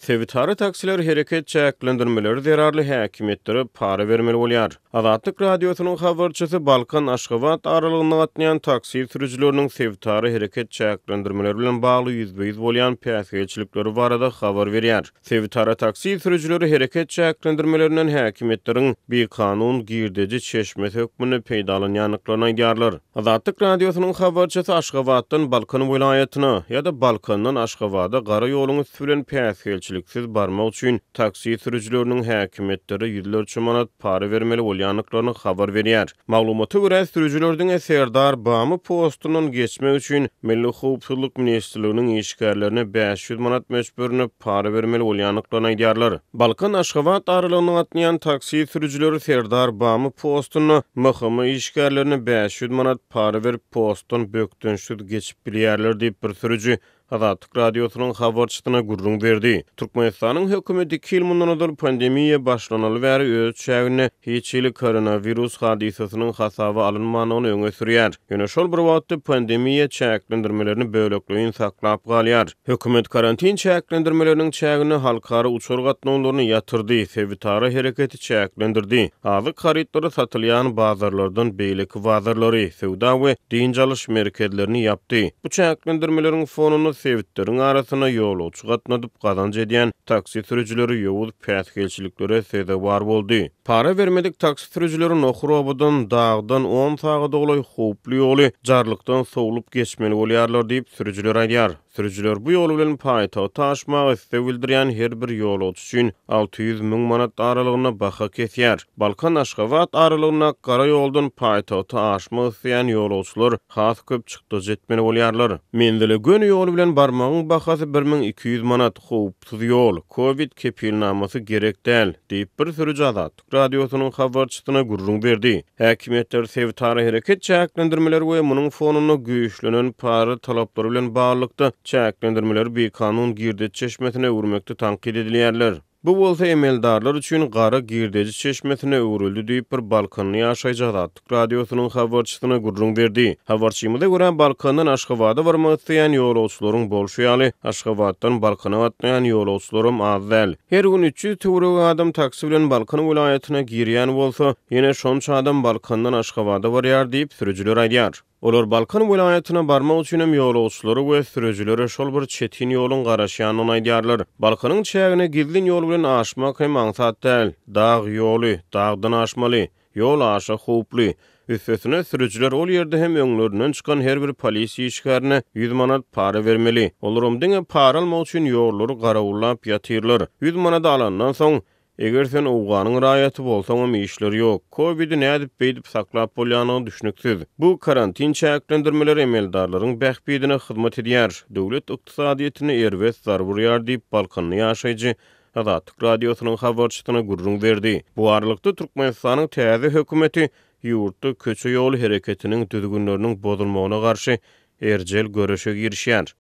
Sevitarı taksiler hareket çäklendirmeleri derarly häkimetleri para bermeli bolýar. Azatlyk radiosynyň habarçysy Balkan Aşgabat aralygyna gatnaýan taksi sürüşçüleriniň sevitarı hareket çäklendirmeleri bilen bagly ýüzbeýiz bolýan päsgeçlikleri barada habar berýär. Sevitarı taksi sürüşçüleri hereket çäklendirmelerinden häkimetleriň bir kanun girdeji çeşme hökmüni peýdalan ýanyklaryna ýarlar. Azatlyk radiosynyň habarçysy Aşgabatdan Balkan welaýatyna ýa-da Balkandan Aşgabada gara ýolunyň süren päsgeçlikleri ýetirçiliksiz barma üçin taksi sürücülörünün häkimetleri 140 manat para bermeli bolýanlyklaryny habar berýär. Maglumata görä sürücülördün eserdar bamy postunun geçmek üçin Milli Hukuk Ministrliginiň işgärlerine 500 manat mesbürni para bermeli bolýanlyklaryny aýdýarlar. Balkan Aşgabat aralygyny atnaýan taksi sürücülör Serdar Bamy postuny MHM işgärlerine 500 manat para berip postun bökdünsüz geçip bilýärler diýip bir sürücü Azatlyk radiosynyň habarçylygyna gurrun verdi. Türkmenistanyň hökümeti 2 mundan öňe pandemiýa başlanaly bäri öz çägini heçili koronavirus hadisasynyň hasaby alynmanyny öňe sürýär. Ýöne şol bir wagtda pandemiýa çäklendirmelerini bölekliň saklap galýar. Hökümet karantin çäklendirmeleriniň çägini halkara uçur gatnaýlaryny ýatyrdy, sewitary hereketi çäklendirdi. Azyk haritlary satylýan bazarlardan beýleki bazarlary, sewda we diýen merkezlerini Bu çäklendirmeleriniň fonuny sevitlerin arasına yolu uçu katnadıp kazanç taksi sürücüleri yoğuz pəsgelçiliklere sede var Para vermedik taksi sürücüleri nokur dağdan 10 sağa olay xoplu yolu carlıktan soğulup geçmeli olyarlar deyip sürücüler aydiyar. Sürücüler bu yolu bilen payita taşma ve size her bir yolu uçuşun 600 min manat aralığına baka kesiyer. Balkan aşkavat aralığına qara yoldun payita taşma isteyen yolu uçulur. Has köp çıktı zetmeni olyarlar. Mendele gönü yolu bilen barmağın bakası 1200 manat hupsuz yol. Covid kepil naması gerek del. Deyip bir sürücü azat. radiosunun havarçısına gurrun verdi. Hakimiyetler sevtara hareket çeklendirmeler ve munun fonunu güyüşlünün para talapları bilen bağlıkta çäklendirmeler bir kanun girdeç çeşmetine urmakda tanqid edilýärler. Bu bolsa emeldarlar üçin gara girdeç çeşmetine urulýdy diýip bir Balkanly ýaşaýjak radio radiosynyň habarçysyna gurrun berdi. Habarçymyzda görä Balkandan Aşgabatda barmak isleýän ýolgçylaryň bolşýaly. Aşgabatdan Balkana atnaýan ýolgçylarym azal. Her gün 300 töwre adam taksi bilen Balkan welaýatyna girýän bolsa, ýene şonça adam Balkandan Aşgabatda barýar diýip sürüjiler aýdýar. Olar Balkan vilayetine barma üçün hem yolu ve sürücülere şol bir çetin yolun karaşayan ona idiyarlar. Balkan'ın çeyagini gildin yolu bilen aşmak hem ansat Dağ yolu, dağdan aşmalı, yol aşa hupli. Üstesine sürücüler ol yerde hem önlörünün çıkan her bir polisi işgarına 100 manat para vermeli. Olurum dine para alma üçün yolları karavullap yatırlar. 100 manat alandan son Eger sen uganyň raýaty bolsa, hem meýişler ýok. Covid-i nädip beýdip saklap bolýanyň düşnüksiz. Bu karantin çäklendirmeleri emeldarlaryň bähpidine hyzmat edýär. Döwlet ykdysadyýetini erwes zarur ýar diýip balkanyny ýaşaýjy. Azatlyk radiosynyň habarçytyna gurrun berdi. Bu aralykda Türkmenistanyň täze hökümeti ýurtda köçe ýol hereketiniň düzgünlerini bozulmagyna garşy erjel görüşe girişýär.